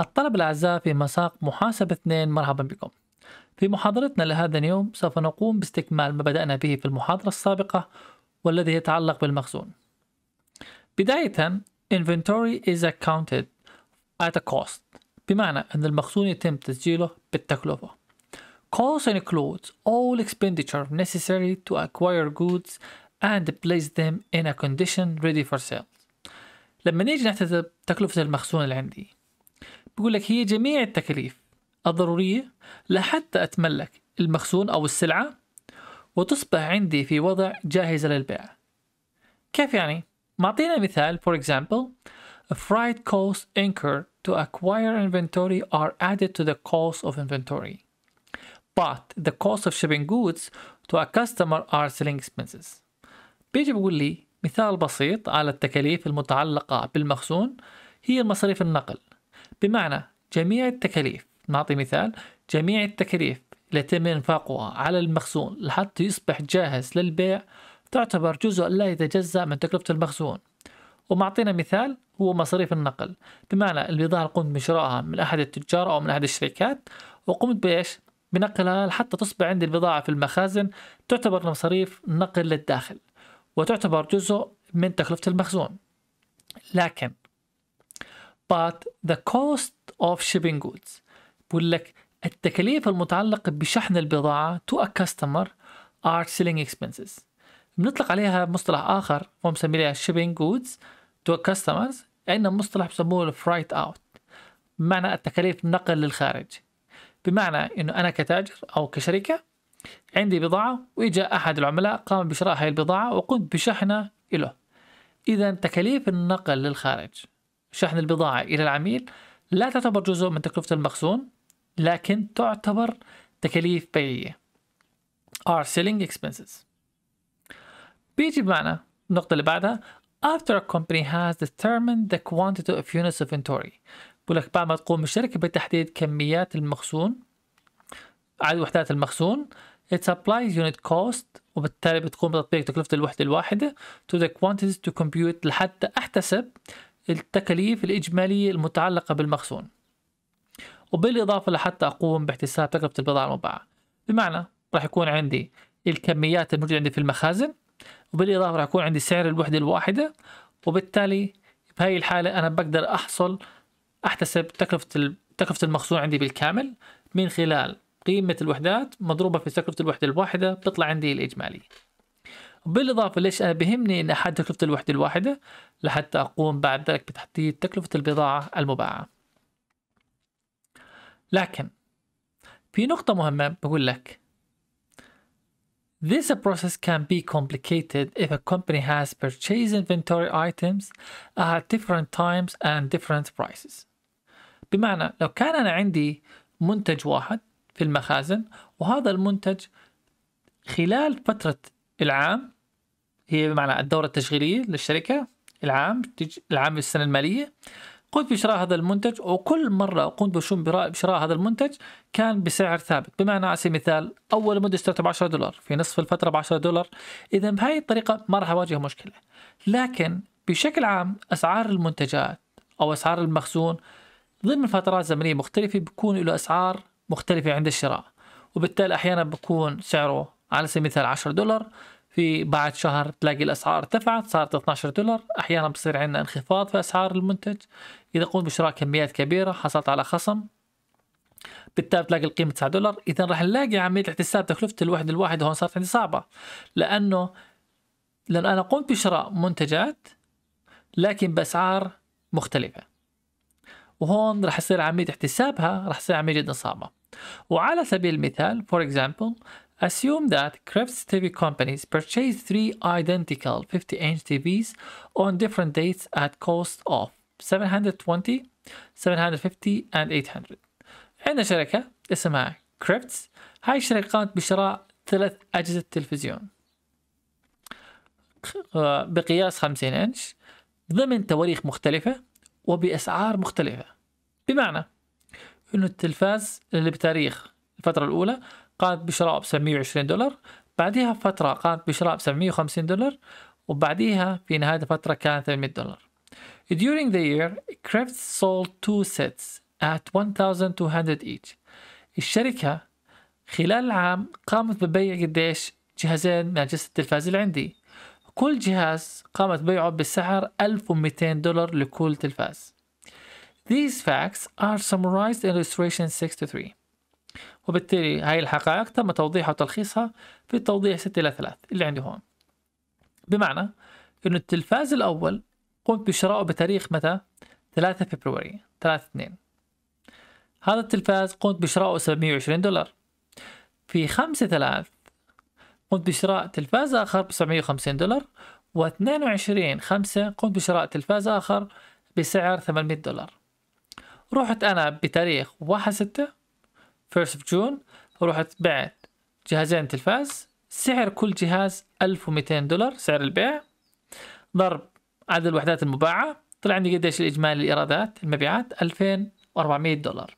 الطلبة الأعزاء في مساق محاسبة 2 مرحبا بكم في محاضرتنا لهذا اليوم سوف نقوم باستكمال ما بدأنا به في المحاضرة السابقة والذي يتعلق بالمخزون بداية inventory is accounted at a cost بمعنى أن المخزون يتم تسجيله بالتكلفة Costs includes all expenditure necessary to acquire goods and place them in a condition ready for sale لما نيجي نحتسب تكلفة المخزون اللي عندي بيقول لك هي جميع التكاليف الضرورية لحتى أتملك المخزون أو السلعة وتصبح عندي في وضع جاهزة للبيع كيف يعني؟ معطينا مثال for example freight costs incurred to acquire inventory are added to the cost of inventory but the cost of shipping goods to a customer are selling expenses بيجي بقول لي مثال بسيط على التكاليف المتعلقة بالمخزون هي مصاريف النقل بمعنى جميع التكاليف نعطي مثال جميع التكاليف اللي يتم إنفاقها على المخزون لحتى يصبح جاهز للبيع تعتبر جزء لا يتجزأ من تكلفة المخزون ومعطينا مثال هو مصاريف النقل بمعنى البضاعة اللي قمت بشرائها من أحد التجار أو من أحد الشركات وقمت بإيش؟ بنقلها لحتى تصبح عندي البضاعة في المخازن تعتبر مصاريف نقل للداخل وتعتبر جزء من تكلفة المخزون لكن but the cost of shipping goods بقول لك التكاليف المتعلقة بشحن البضاعة to a customer are selling expenses بنطلق عليها مصطلح آخر هو مسميه shipping goods to a customers عندنا مصطلح بسموه freight out بمعنى التكاليف نقل للخارج بمعنى انه انا كتاجر او كشركه عندي بضاعه واجا احد العملاء قام بشراء هاي البضاعه وقمت بشحنها له اذا تكاليف النقل للخارج شحن البضاعة إلى العميل لا تعتبر جزء من تكلفة المخزون لكن تعتبر تكاليف بيعية are selling expenses بيجي بمعنى النقطة اللي بعدها after a company has determined the quantity of units of inventory بقول لك بعد ما تقوم الشركة بتحديد كميات المخزون عدد وحدات المخزون it applies unit cost وبالتالي بتقوم بتطبيق تكلفة الوحدة الواحدة to the quantities to compute لحتى أحتسب التكاليف الإجمالية المتعلقة بالمخزون وبالإضافة لحتى أقوم باحتساب تكلفة البضاعة المباعة بمعنى راح يكون عندي الكميات الموجودة عندي في المخازن وبالإضافة راح يكون عندي سعر الوحدة الواحدة وبالتالي بهاي الحالة أنا بقدر أحصل أحتسب تكلفة تكلفة المخزون عندي بالكامل من خلال قيمة الوحدات مضروبة في تكلفة الوحدة الواحدة بتطلع عندي الإجمالي بالإضافة ليش أنا بهمني أن أحدد تكلفة الوحدة الواحدة لحتى أقوم بعد ذلك بتحديد تكلفة البضاعة المباعة لكن في نقطة مهمة بقول لك This process can be complicated if a company has purchased inventory items at different times and different prices. بمعنى لو كان أنا عندي منتج واحد في المخازن وهذا المنتج خلال فترة العام هي بمعنى الدورة التشغيلية للشركة العام العام السنة المالية قمت بشراء هذا المنتج وكل مرة قمت بشراء هذا المنتج كان بسعر ثابت بمعنى على سبيل المثال أول مدة اشتريته ب 10 دولار في نصف الفترة ب 10 دولار إذا بهاي الطريقة ما راح أواجه مشكلة لكن بشكل عام أسعار المنتجات أو أسعار المخزون ضمن فترات زمنية مختلفة بيكون له أسعار مختلفة عند الشراء وبالتالي أحيانا بيكون سعره على سبيل المثال 10 دولار في بعد شهر تلاقي الاسعار ارتفعت صارت 12 دولار احيانا بصير عندنا انخفاض في اسعار المنتج اذا قمت بشراء كميات كبيره حصلت على خصم بالتالي تلاقي القيمه 9 دولار اذا راح نلاقي عمليه احتساب تكلفه الوحده الواحده هون صارت عندي صعبه لانه لان انا قمت بشراء منتجات لكن باسعار مختلفه وهون راح يصير عمليه احتسابها راح تصير عمليه جدا صعبه وعلى سبيل المثال فور اكزامبل Assume that Krebs TV companies purchase three identical 50-inch TVs on different dates at cost of 720, 750 and 800. عندنا شركة اسمها كريبتس هاي الشركة قامت بشراء ثلاث أجهزة تلفزيون آه، بقياس 50 إنش ضمن تواريخ مختلفة وبأسعار مختلفة بمعنى أنه التلفاز اللي بتاريخ الفترة الأولى قامت بشراء ب 720 دولار بعديها فترة قامت بشراء ب 750 دولار وبعديها في نهاية الفترة كان 100 دولار During the year, Kraft sold two sets at 1200 each الشركة خلال العام قامت ببيع قديش جهازين من أجهزة التلفاز اللي عندي كل جهاز قامت بيعه بسعر 1200 دولار لكل تلفاز These facts are summarized in illustration 6 to 3 وبالتالي هاي الحقائق تم توضيحها وتلخيصها في التوضيح 6 إلى 3 اللي عندي هون بمعنى أنه التلفاز الأول قمت بشرائه بتاريخ متى؟ 3 فبراير 3 2 هذا التلفاز قمت بشرائه 720 دولار في 5 3 قمت بشراء تلفاز آخر ب 750 دولار و 22 5 قمت بشراء تلفاز آخر بسعر 800 دولار رحت أنا بتاريخ 1 6 1st of June وروح بعت جهازين تلفاز سعر كل جهاز 1200 دولار سعر البيع ضرب عدد الوحدات المباعة طلع عندي قديش الإجمالي الإيرادات المبيعات 2400 دولار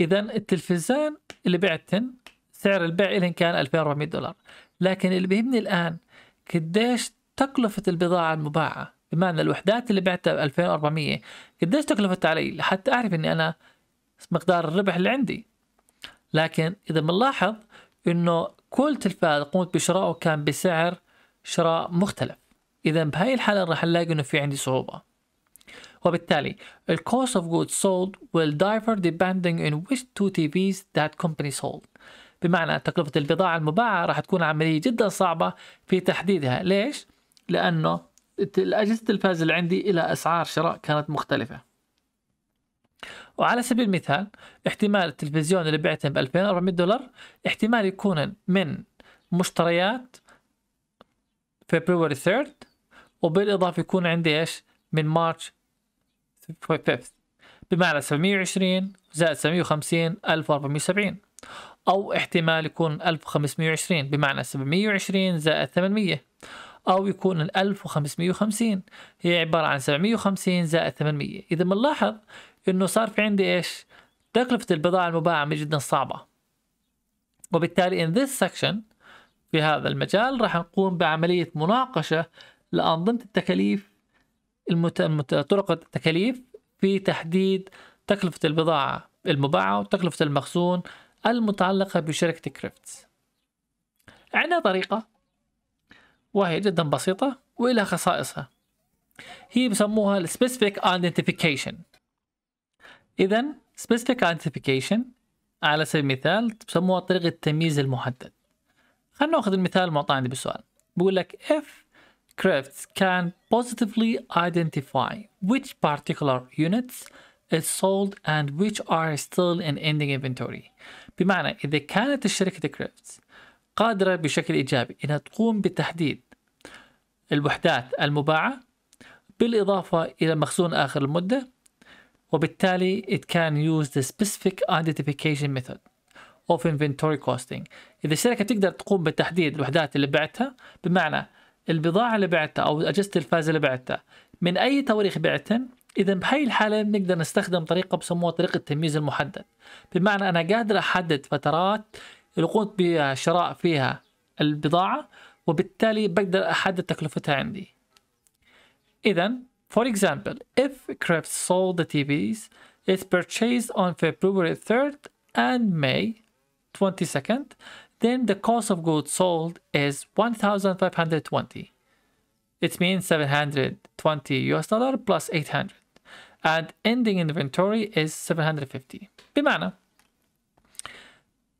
إذا التلفزيون اللي بعتن سعر البيع إلهن كان 2400 دولار لكن اللي بيهمني الآن قديش تكلفة البضاعة المباعة بمعنى الوحدات اللي بعتها ب 2400 قديش تكلفت علي لحتى أعرف إني أنا مقدار الربح اللي عندي لكن إذا بنلاحظ إنه كل تلفاز قمت بشرائه كان بسعر شراء مختلف إذا بهاي الحالة راح نلاقي إنه في عندي صعوبة وبالتالي ال cost of goods sold will differ depending on which two TVs that company sold بمعنى تكلفة البضاعة المباعة راح تكون عملية جدا صعبة في تحديدها ليش؟ لأنه الأجهزة التلفاز اللي عندي إلى أسعار شراء كانت مختلفة وعلى سبيل المثال احتمال التلفزيون اللي بعته ب 2400 دولار احتمال يكون من مشتريات فبراير 3 وبالاضافه يكون عندي ايش من مارش 5 بمعنى 720 زائد 750 1470 او احتمال يكون 1520 بمعنى 720 زائد 800 أو يكون 1550 هي عبارة عن 750 زائد 800 إذا بنلاحظ انه صار في عندي ايش تكلفة البضاعة المباعمة جدا صعبة وبالتالي in this section في هذا المجال راح نقوم بعملية مناقشة لأنظمة التكاليف المت... المت... طرق التكاليف في تحديد تكلفة البضاعة المباعة وتكلفة المخزون المتعلقة بشركة كريبتس عندنا طريقة وهي جدا بسيطة وإلها خصائصها هي بسموها specific identification إذا specific identification على سبيل المثال تسموها طريقة التمييز المحدد خلينا ناخذ المثال المعطى عندي بالسؤال بقول لك if Crafts can positively identify which particular units is sold and which are still in ending inventory بمعنى إذا كانت الشركة Crafts قادرة بشكل إيجابي إنها تقوم بتحديد الوحدات المباعة بالإضافة إلى مخزون آخر المدة وبالتالي it can use the specific identification method of inventory costing إذا الشركة تقدر تقوم بتحديد الوحدات اللي بعتها بمعنى البضاعة اللي بعتها أو أجهزة التلفاز اللي بعتها من أي تواريخ بعتن إذا بهي الحالة بنقدر نستخدم طريقة بسموها طريقة التمييز المحدد بمعنى أنا قادر أحدد فترات اللي قمت بشراء فيها البضاعة وبالتالي بقدر أحدد تكلفتها عندي إذا For example, if Krebs sold the TVs, it's purchased on February 3rd and May 22nd, then the cost of goods sold is 1,520. It means 720 US dollar plus 800 and ending inventory is 750 بمعنى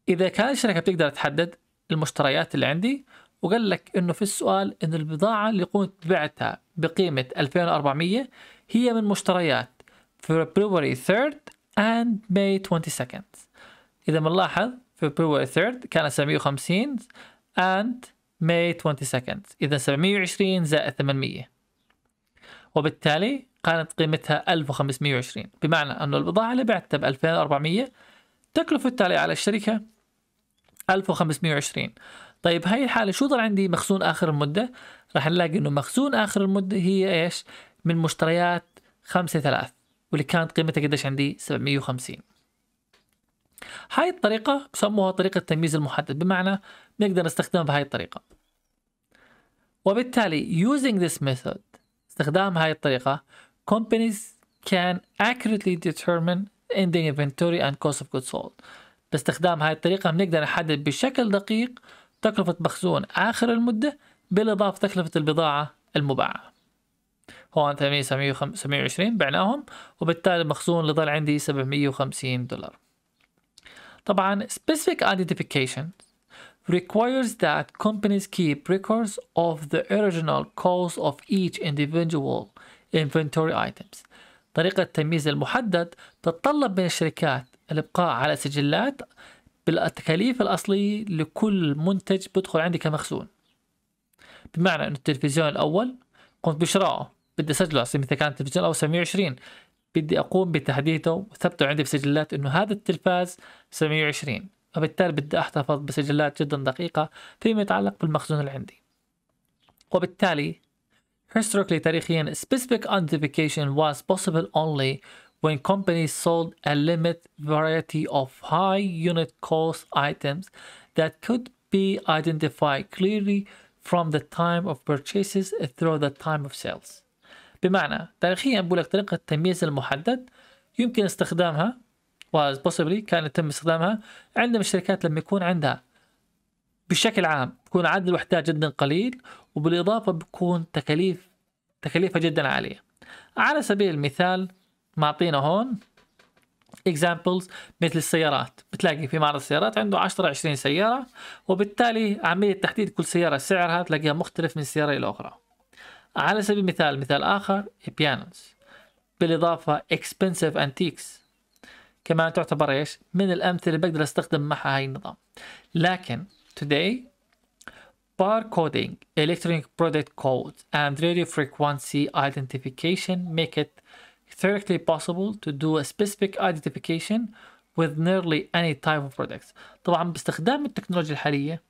إذا كان الشركة بتقدر تحدد المشتريات اللي عندي وقال لك انه في السؤال ان البضاعه اللي قمت بعتها بقيمه 2400 هي من مشتريات February 3 and May 22 اذا بنلاحظ February 3 كان 750 and May 22 اذا 720 زائد 800 وبالتالي كانت قيمتها 1520 بمعنى انه البضاعه اللي بعتها ب 2400 تكلفة التالية على الشركه 1520 طيب هاي الحالة شو ضل عندي مخزون آخر المدة راح نلاقي إنه مخزون آخر المدة هي إيش من مشتريات خمسة ثلاث واللي كانت قيمتها قديش عندي 750 هاي الطريقة بسموها طريقة التمييز المحدد بمعنى نقدر نستخدمها بهاي الطريقة وبالتالي using this method استخدام هاي الطريقة companies can accurately determine ending inventory and cost of goods sold باستخدام هاي الطريقة بنقدر نحدد بشكل دقيق تكلفة مخزون آخر المدة بالإضافة تكلفة البضاعة المباعة هون 720 بعناهم وبالتالي المخزون اللي ضل عندي 750 دولار طبعا specific identification requires that companies keep records of the original cost of each individual inventory items طريقة التمييز المحدد تتطلب من الشركات الإبقاء على سجلات بالتكاليف الأصلية لكل منتج بدخل عندي كمخزون بمعنى أنه التلفزيون الأول قمت بشرائه بدي أسجله على إذا كان التلفزيون الأول 720 بدي أقوم بتحديثه وثبته عندي بسجلات أنه هذا التلفاز 720 وبالتالي بدي أحتفظ بسجلات جدا دقيقة فيما يتعلق بالمخزون اللي عندي وبالتالي historically تاريخيا specific identification was possible only when companies sold a limited variety of high unit cost items that could be identified clearly from the time of purchases through the time of sales بمعنى تاريخيا بقول لك طريقة التمييز المحدد يمكن استخدامها was possibly كان يتم استخدامها عندما الشركات لما يكون عندها بشكل عام بكون عدد الوحدات جدا قليل وبالإضافة بكون تكاليف تكاليفها جدا عالية على سبيل المثال معطينا هون اكزامبلز مثل السيارات بتلاقي في معرض السيارات عنده 10 20 سياره وبالتالي عمليه تحديد كل سياره سعرها تلاقيها مختلف من سياره الى اخرى على سبيل المثال مثال اخر بيانوز بالاضافه expensive antiques كمان تعتبر ايش من الامثله اللي بقدر استخدم معها هاي النظام لكن today barcoding electronic product code and radio frequency identification make it theoretically possible to do a specific identification with nearly any type of products طبعا باستخدام التكنولوجيا الحالية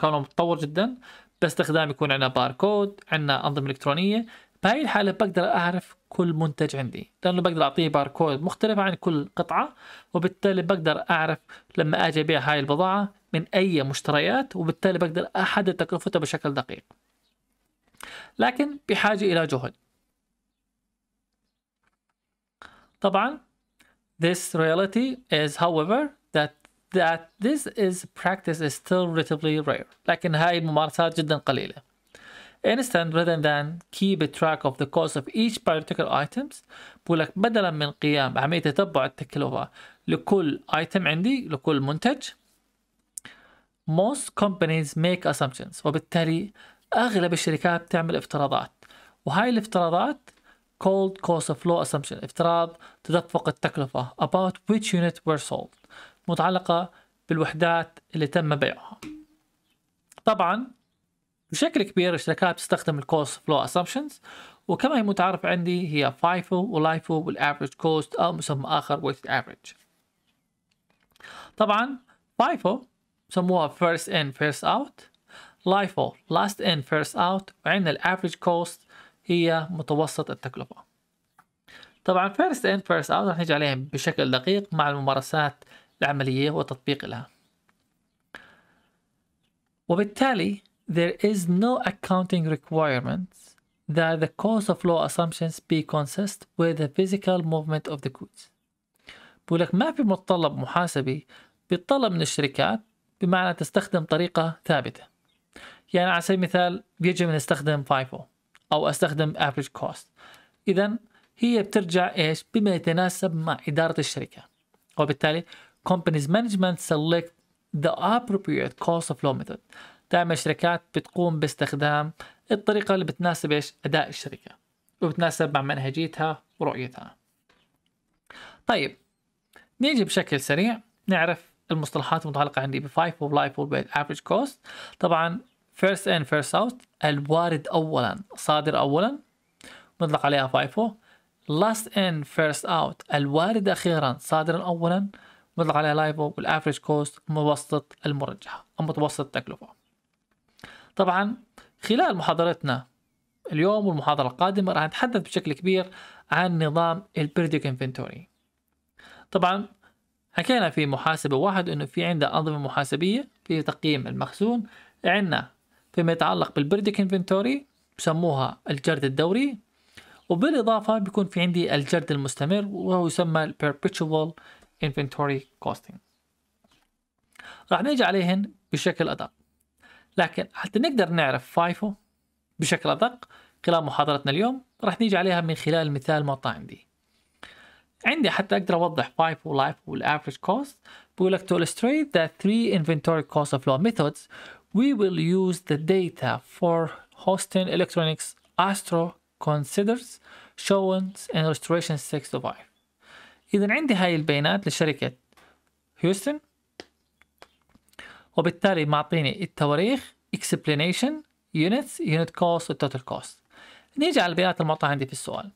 كونه متطور جدا باستخدام يكون عندنا باركود عندنا أنظمة إلكترونية بهاي الحالة بقدر أعرف كل منتج عندي لأنه بقدر أعطيه باركود مختلف عن كل قطعة وبالتالي بقدر أعرف لما أجي أبيع هاي البضاعة من أي مشتريات وبالتالي بقدر أحدد تكلفتها بشكل دقيق لكن بحاجة إلى جهد طبعا this reality is however that that this is practice is still relatively rare لكن هاي الممارسات جدا قليلة instead rather than keep a track of the cost of each particular items بقول لك بدلا من قيام عملية تتبع التكلفة لكل item عندي لكل منتج most companies make assumptions وبالتالي أغلب الشركات بتعمل افتراضات وهاي الافتراضات called cost of law assumption افتراض تدفق التكلفة about which unit were sold متعلقة بالوحدات اللي تم بيعها طبعا بشكل كبير الشركات تستخدم of flow assumptions وكما هي متعارف عندي هي FIFO LIFO وال average cost او مسمى اخر weighted average طبعا FIFO سموها first in first out LIFO last in first out وعندنا average cost هي متوسط التكلفة طبعا فيرست ان فيرست اوت رح نيجي عليهم بشكل دقيق مع الممارسات العملية والتطبيق لها وبالتالي there is no accounting requirement that the cost of law assumptions be consist with the physical movement of the goods بقول لك ما في متطلب محاسبي بيتطلب من الشركات بمعنى تستخدم طريقة ثابتة يعني على سبيل المثال بيجي أن نستخدم FIFO او استخدم افريج كوست اذا هي بترجع ايش بما يتناسب مع اداره الشركه وبالتالي companies management select the appropriate cost of law method دائما الشركات بتقوم باستخدام الطريقه اللي بتناسب ايش اداء الشركه وبتناسب مع منهجيتها ورؤيتها طيب نيجي بشكل سريع نعرف المصطلحات المتعلقة عندي ب 5 of life of average cost طبعا first in first out الوارد اولا صادر اولا نطلق عليها FIFO last in first out الوارد اخيرا صادرا اولا نطلق عليها لايفو والافريج كوست متوسط المرجحه او متوسط التكلفه طبعا خلال محاضرتنا اليوم والمحاضره القادمه راح نتحدث بشكل كبير عن نظام البريديك انفنتوري طبعا حكينا في محاسبه واحد انه في عندنا انظمه محاسبيه في تقييم المخزون عندنا فيما يتعلق بالبريدك انفنتوري بسموها الجرد الدوري وبالإضافة بيكون في عندي الجرد المستمر وهو يسمى Perpetual Inventory Costing راح نيجي عليهن بشكل أدق لكن حتى نقدر نعرف فايفو بشكل أدق خلال محاضرتنا اليوم راح نيجي عليها من خلال المثال المعطى عندي عندي حتى أقدر أوضح فايفو لايفو والافريج كوست بقول لك to illustrate that three inventory cost of law methods we will use the data for hosting electronics Astro considers showings and restoration 65 إذا عندي هاي البيانات لشركة هيوستن وبالتالي معطيني التواريخ explanation units unit cost total cost نيجي على البيانات المعطاة عندي في السؤال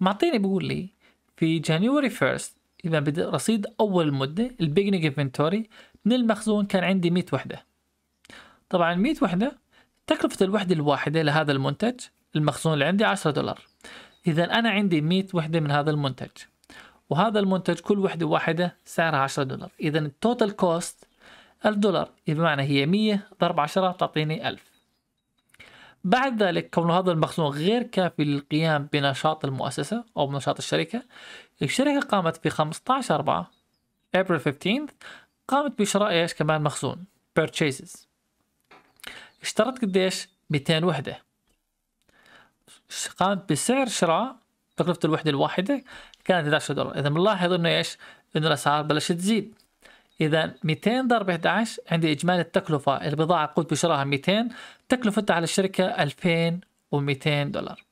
معطيني بيقول لي في January 1st إذا رصيد أول مدة البيجنج انفنتوري من المخزون كان عندي 100 وحدة طبعا 100 وحده تكلفه الوحده الواحده لهذا المنتج المخزون اللي عندي 10 دولار اذا انا عندي 100 وحده من هذا المنتج وهذا المنتج كل وحده واحده سعرها 10 دولار اذا التوتال كوست 1000 دولار بمعنى هي 100 ضرب 10 بتعطيني 1000 بعد ذلك كون هذا المخزون غير كافي للقيام بنشاط المؤسسة أو بنشاط الشركة الشركة قامت في 15 4 أبريل 15 قامت بشراء إيش كمان مخزون purchases اشترت قديش 200 وحده قامت بسعر شراء تكلفة الوحدة الواحدة كانت 11 دولار إذا بنلاحظ إنه إيش إنه الأسعار بلشت تزيد إذا 200 ضرب 11 عندي إجمالي التكلفة البضاعة قمت بشرائها 200 تكلفتها على الشركة 2200 دولار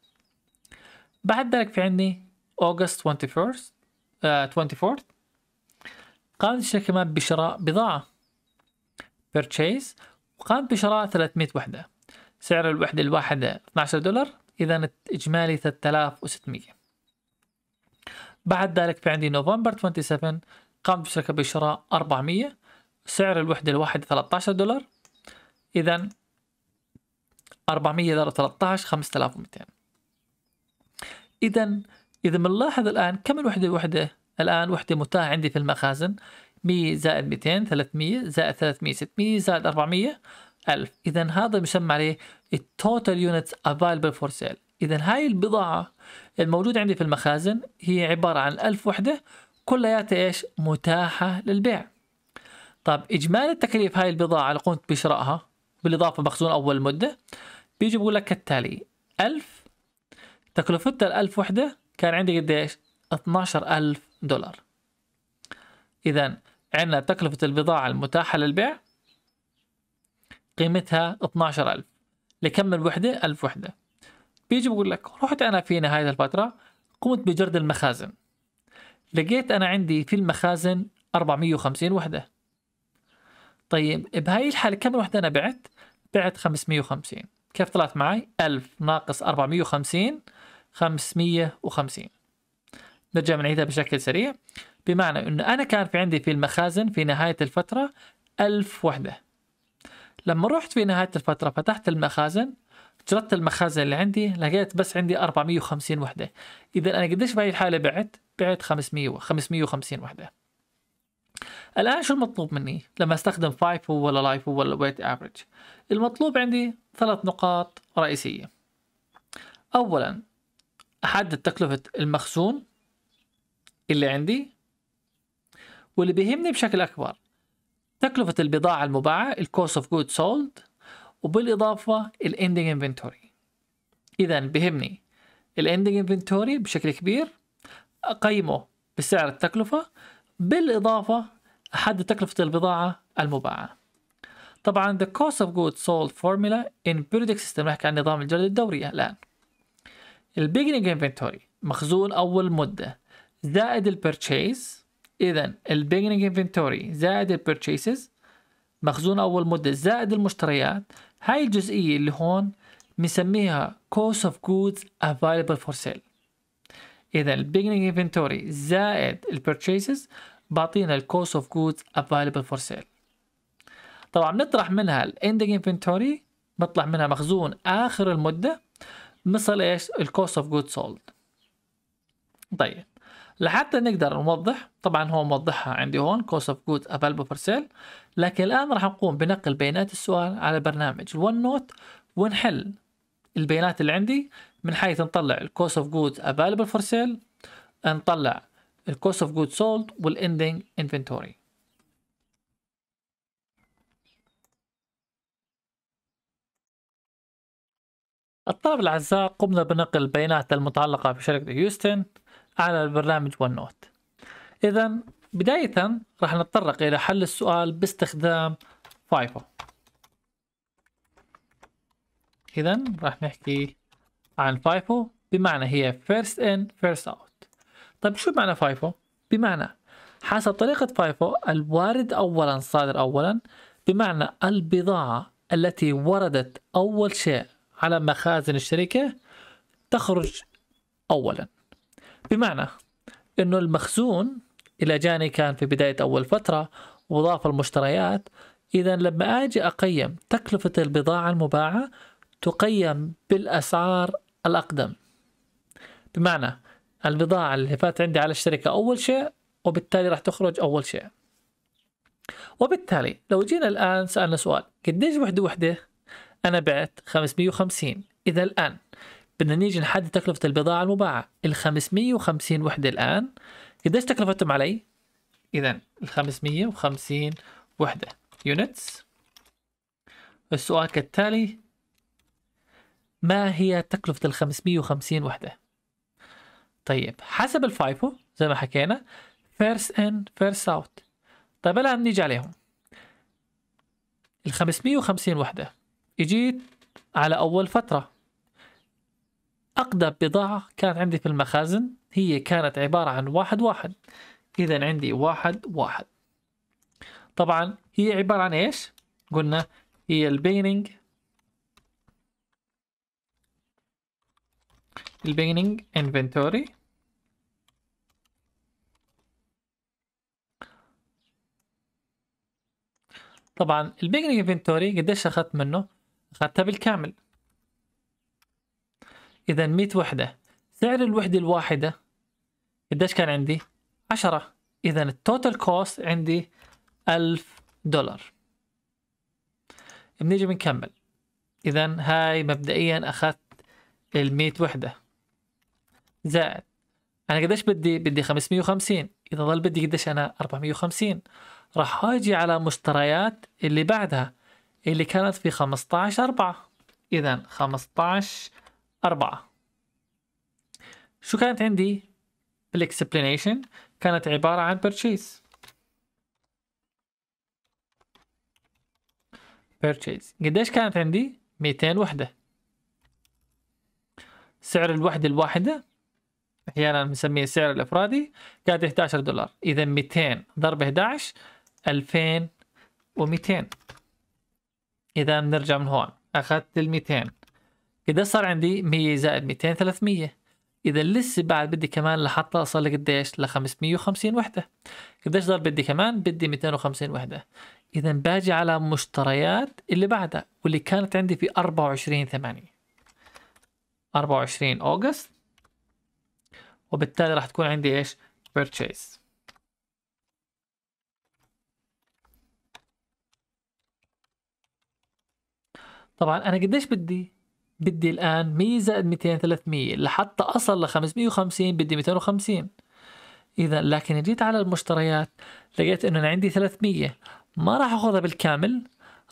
بعد ذلك في عندي أوغست 21 24 آه، قامت الشركة كمان بشراء بضاعة purchase قام بشراء 300 وحدة سعر الوحدة الواحدة 12 دولار إذا إجمالي 3600 بعد ذلك في عندي نوفمبر 27 قامت الشركة بشراء 400 سعر الوحدة الواحدة 13 دولار إذا 400 دولار 13 5200 إذا إذا بنلاحظ الآن كم الوحدة الواحدة الآن وحدة متاحة عندي في المخازن 100 زائد 200 300 زائد 300 600 زائد 400 1000 اذا هذا بسمى عليه التوتال يونتس افايلبل فور سيل اذا هاي البضاعه الموجوده عندي في المخازن هي عباره عن 1000 وحده كلياتها ايش متاحه للبيع طب اجمالي التكاليف هاي البضاعه اللي قمت بشرائها بالاضافه مخزون اول مده بيجي بقول لك كالتالي 1000 تكلفتها ال 1000 وحده كان عندي قديش 12000 دولار اذا عندنا تكلفة البضاعة المتاحة للبيع قيمتها 12000 لكم الوحدة 1000 وحدة بيجي بقول لك رحت أنا في نهاية الفترة قمت بجرد المخازن لقيت أنا عندي في المخازن 450 وحدة طيب بهاي الحالة كم وحدة أنا بعت؟ بعت 550 كيف طلعت معي؟ 1000 ناقص 450 550 نرجع بنعيدها بشكل سريع بمعنى أنه أنا كان في عندي في المخازن في نهاية الفترة ألف وحدة لما رحت في نهاية الفترة فتحت المخازن جردت المخازن اللي عندي لقيت بس عندي 450 وحدة إذا أنا قديش بهي الحالة بعت؟ بعت 500 550 وحدة الآن شو المطلوب مني لما استخدم فايفو ولا لايفو ولا ويت افريج المطلوب عندي ثلاث نقاط رئيسية أولا أحدد تكلفة المخزون اللي عندي واللي بيهمني بشكل أكبر تكلفة البضاعة المباعة ال cost of goods sold وبالإضافة ال ending inventory إذا بيهمني ال ending inventory بشكل كبير أقيمه بسعر التكلفة بالإضافة أحدد تكلفة البضاعة المباعة طبعا the cost of goods sold formula in periodic system نحكي عن نظام الجلد الدورية الآن beginning inventory مخزون أول مدة زائد purchase اذا البيجنينج انفنتوري زائد البيرتشيسز مخزون اول مده زائد المشتريات هاي الجزئيه اللي هون بنسميها كوست اوف جودز افايلبل فور سيل اذا البيجنينج انفنتوري زائد البيرتشيسز بعطينا الكوست اوف جودز افايلبل فور سيل طبعا بنطرح منها الاندنج انفنتوري بطلع منها مخزون اخر المده مثل ايش الكوست اوف جودز سولد طيب لحتى نقدر نوضح طبعا هو موضحها عندي هون كوست اوف جود available for سيل لكن الان راح نقوم بنقل بيانات السؤال على برنامج ون نوت ونحل البيانات اللي عندي من حيث نطلع الكوست اوف جود available فور سيل نطلع الكوست اوف جود سولد والاندنج انفنتوري الطالب الأعزاء قمنا بنقل البيانات المتعلقة بشركة هيوستن على البرنامج ون نوت إذا بداية راح نتطرق إلى حل السؤال باستخدام فايفو إذا راح نحكي عن فايفو بمعنى هي first in first out طيب شو معنى فايفو؟ بمعنى حسب طريقة فايفو الوارد أولا صادر أولا بمعنى البضاعة التي وردت أول شيء على مخازن الشركة تخرج أولا بمعنى انه المخزون الى جاني كان في بداية أول فترة وضاف المشتريات إذا لما أجي أقيم تكلفة البضاعة المباعة تقيم بالأسعار الأقدم بمعنى البضاعة اللي فات عندي على الشركة أول شيء وبالتالي راح تخرج أول شيء وبالتالي لو جينا الآن سألنا سؤال قديش وحدة وحدة أنا بعت 550 إذا الآن بدنا نيجي نحدد تكلفة البضاعة المباعة ال 550 وحدة الآن قديش تكلفتهم علي؟ إذا ال 550 وحدة يونتس السؤال كالتالي ما هي تكلفة ال 550 وحدة؟ طيب حسب الفايفو زي ما حكينا فيرست ان فيرست اوت طيب الآن نيجي عليهم ال 550 وحدة اجيت على أول فترة أقدم بضاعة كانت عندي في المخازن هي كانت عبارة عن واحد واحد إذا عندي واحد واحد طبعا هي عبارة عن إيش؟ قلنا هي البينينج البينينج انفنتوري طبعا البينينج انفنتوري قديش أخذت منه؟ أخذتها بالكامل إذا 100 وحدة سعر الوحدة الواحدة قديش كان عندي؟ 10 إذا التوتال كوست عندي 1000 دولار بنيجي بنكمل إذا هاي مبدئيا أخذت ال 100 وحدة زائد أنا قديش بدي؟ بدي 550 إذا ضل بدي قديش أنا 450 راح أجي على مشتريات اللي بعدها اللي كانت في 15 4 إذا 15 أربعة شو كانت عندي بالاكسبلانيشن كانت عبارة عن purchase purchase قديش كانت عندي 200 وحدة سعر الوحدة الواحدة أحيانا بنسميه السعر الإفرادي كانت 11 دولار إذا 200 ضرب 11 2200 إذا بنرجع من هون أخذت ال 200 كده صار عندي 100 زائد 200 300 اذا لسه بعد بدي كمان لحتى أصل لك قديش؟ ل 550 وحده قديش ضل بدي كمان بدي 250 وحده اذا باجي على مشتريات اللي بعدها واللي كانت عندي في 24 8 24 اوغست وبالتالي راح تكون عندي ايش purchase طبعا انا قديش بدي بدي الآن 100 زائد 200 300 لحتى أصل ل 550 بدي 250 إذا لكن جيت على المشتريات لقيت إنه أنا عندي 300 ما راح أخذها بالكامل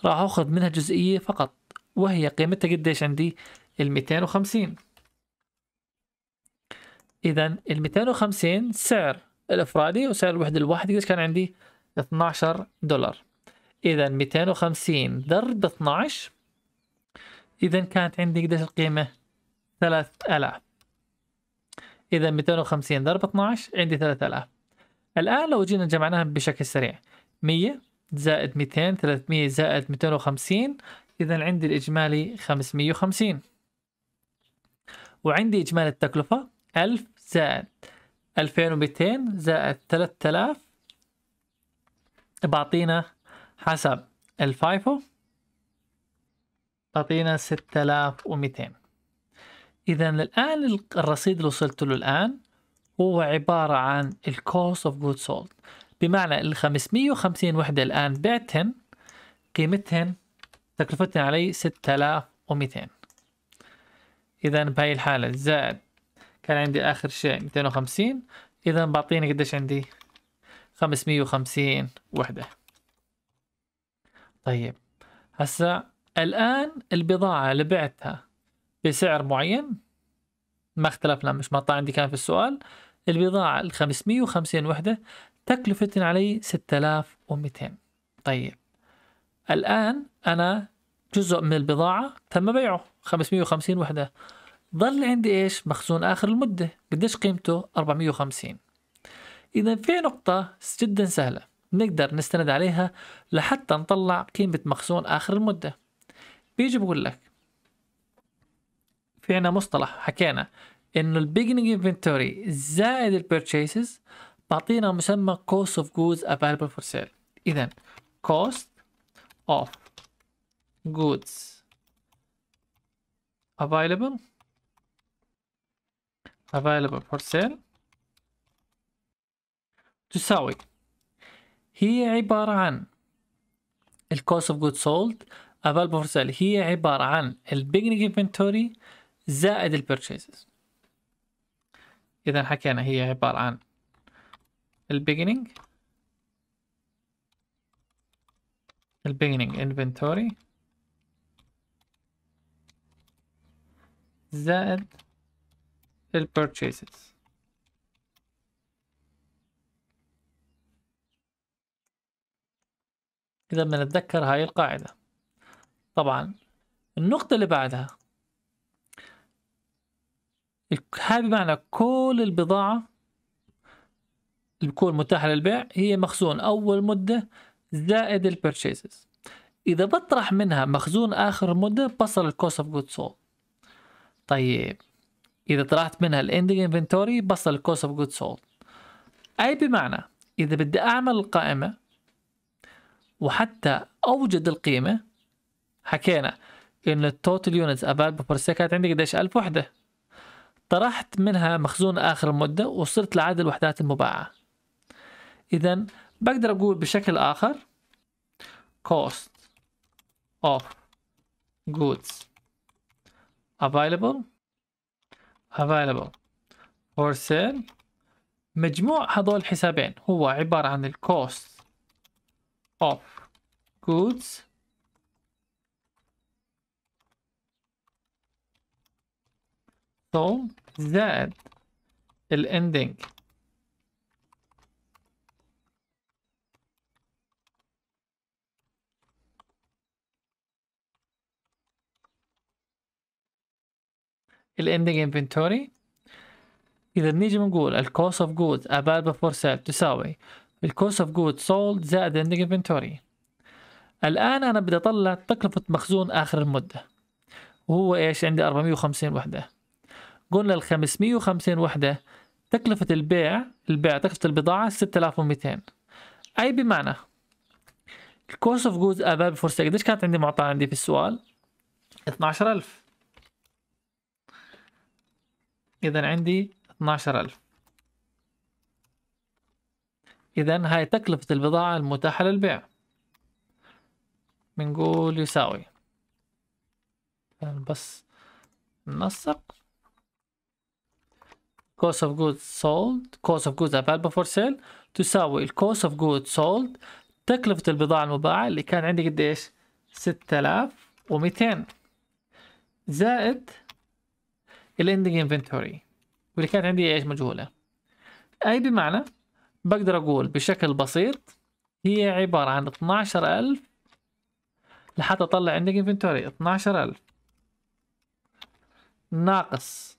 راح أخذ منها جزئية فقط وهي قيمتها قديش عندي ال 250 إذا ال 250 سعر الإفرادي وسعر الوحدة الواحدة قديش كان عندي 12 دولار إذا 250 ضرب 12 إذا كانت عندي قديش القيمة؟ 3000 إذا 250 ضرب 12 عندي 3000 الآن لو جينا جمعناها بشكل سريع 100 زائد 200 300 زائد 250 إذا عندي الإجمالي 550 وعندي إجمالي التكلفة 1000 زائد 2200 زائد 3000 بعطينا حسب الفايفو تعطينا 6200 إذا الآن الرصيد اللي وصلت له الآن هو عبارة عن ال cost of goods sold بمعنى ال 550 وحدة الآن بعتهن قيمتهن تكلفتهن علي 6200 إذا بهاي الحالة زائد كان عندي آخر شيء 250 إذا بعطيني قديش عندي 550 وحدة طيب هسه الآن البضاعة اللي بعتها بسعر معين ما اختلفنا مش مقطع عندي كان في السؤال البضاعة ال 550 وحدة تكلفتنا علي 6200 طيب الآن أنا جزء من البضاعة تم بيعه 550 وحدة ظل عندي إيش مخزون آخر المدة قديش قيمته 450 إذا في نقطة جدا سهلة نقدر نستند عليها لحتى نطلع قيمة مخزون آخر المدة بيجي بقول لك في عنا مصطلح حكينا انه البيجنينج انفنتوري زائد البيرتشيسز بعطينا مسمى cost of goods available for sale اذا cost of goods available available for sale تساوي هي عبارة عن الكوست cost of goods sold available for sale هي عباره عن beginning انفنتوري زائد purchases اذا حكينا هي عباره عن البيجنينج beginning انفنتوري زائد purchases إذا بنتذكر هاي القاعدة طبعا النقطة اللي بعدها هاي بمعنى كل البضاعة اللي بتكون متاحة للبيع هي مخزون أول مدة زائد البرشيزز إذا بطرح منها مخزون آخر مدة بصل الكوست أوف جود sold. طيب إذا طرحت منها الإندنج انفنتوري بصل الكوست أوف جود sold. أي بمعنى إذا بدي أعمل القائمة وحتى أوجد القيمة حكينا ان التوتال يونتس افالبل بير سكند عندي قديش 1000 وحده طرحت منها مخزون اخر المده وصلت لعدد الوحدات المباعه اذا بقدر اقول بشكل اخر cost of goods available available for sale مجموع هذول الحسابين هو عبارة عن الكوست of goods سول زائد الاندينج الاندينج انفنتوري اذا نيجي بنقول الكوست اوف جود اباد بفور سيل تساوي الكوست اوف جود سولد زائد الاندينج انفنتوري الان انا بدي اطلع تكلفه مخزون اخر المده وهو ايش عندي 450 وحده قلنا ال 550 وحدة تكلفة البيع البيع تكلفة البضاعة 6200 أي بمعنى الكوست اوف جودز اباب فور سيل قديش كانت عندي معطاة عندي في السؤال 12000 إذا عندي 12000 إذا هاي تكلفة البضاعة المتاحة للبيع بنقول يساوي بس ننسق cost of goods sold cost of goods available for sale تساوي ال cost of goods sold تكلفة البضاعة المباعة اللي كان عندي قديش 6200 زائد ال ending inventory واللي كان عندي ايش مجهولة اي بمعنى بقدر اقول بشكل بسيط هي عبارة عن 12000 لحتى اطلع عندك انفنتوري 12000 ناقص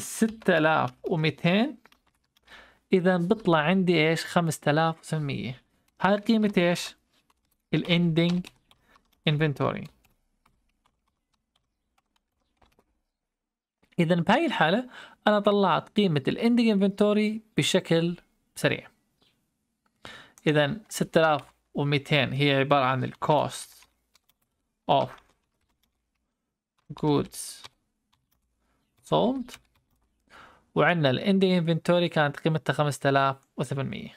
6200 اذا بطلع عندي ايش 5800 هاي قيمة ايش الاندنج انفنتوري اذا بهاي الحالة انا طلعت قيمة الاندنج انفنتوري بشكل سريع اذا 6200 هي عبارة عن الكوست اوف goods sold وعندنا الاندي انفنتوري كانت قيمتها 5800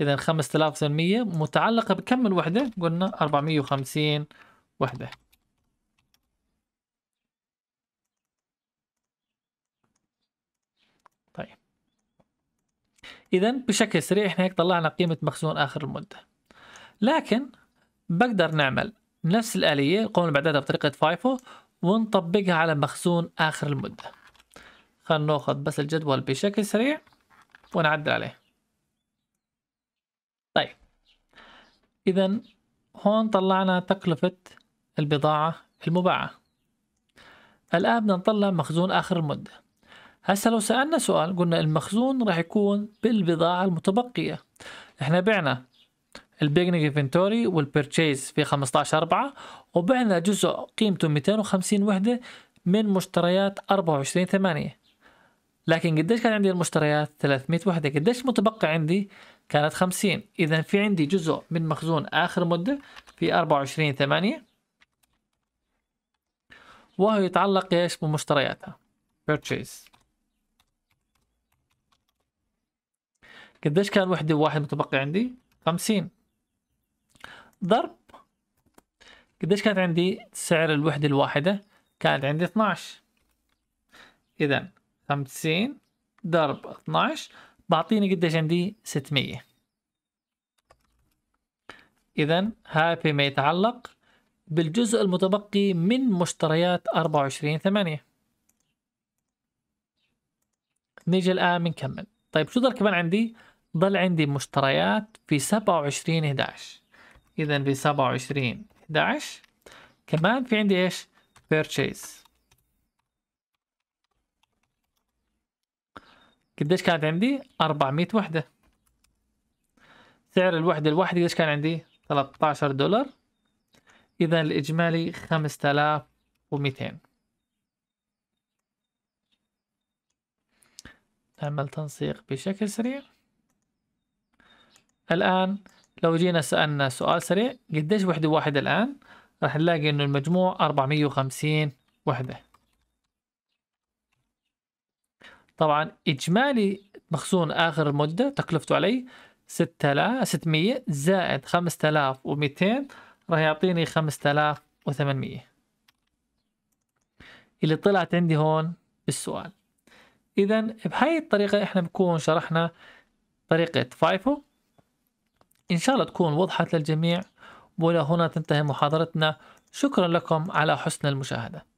اذا 5800 متعلقه بكم الوحده قلنا 450 وحده طيب اذا بشكل سريع احنا هيك طلعنا قيمه مخزون اخر المده لكن بقدر نعمل نفس الآلية قمنا بعدها بطريقة فايفو ونطبقها على مخزون آخر المدة خلنا ناخذ بس الجدول بشكل سريع ونعدل عليه طيب إذا هون طلعنا تكلفة البضاعة المباعة الآن بدنا نطلع مخزون آخر المدة هسا لو سألنا سؤال قلنا المخزون راح يكون بالبضاعة المتبقية احنا بعنا البيجنج انفنتوري والبرتشيز في 15 4 وبعنا جزء قيمته 250 وحدة من مشتريات 24 8 لكن قديش كان عندي المشتريات 300 وحدة قديش متبقى عندي كانت 50 إذا في عندي جزء من مخزون آخر مدة في 24 8 وهو يتعلق ايش بمشترياتها purchase قديش كان وحدة واحد متبقي عندي؟ 50 ضرب قديش كانت عندي سعر الوحدة الواحدة كانت عندي 12 إذا 50 ضرب 12 بعطيني قديش عندي 600 إذا هذا فيما يتعلق بالجزء المتبقي من مشتريات 24 8 نيجي الآن بنكمل طيب شو ضل كمان عندي ضل عندي مشتريات في 27 11 إذا ب 27 11 كمان في عندي إيش purchase قديش كانت عندي 400 وحدة سعر الوحدة الواحدة قديش كان عندي 13 دولار إذا الإجمالي 5200 نعمل تنسيق بشكل سريع الآن لو جينا سألنا سؤال سريع قديش وحدة واحدة الآن راح نلاقي إنه المجموع 450 وحدة طبعا إجمالي مخزون آخر المدة تكلفته علي 6600 زائد 5200 راح يعطيني 5800 اللي طلعت عندي هون بالسؤال إذا بهاي الطريقة إحنا بنكون شرحنا طريقة فايفو إن شاء الله تكون وضحت للجميع ولا هنا تنتهي محاضرتنا شكرا لكم على حسن المشاهدة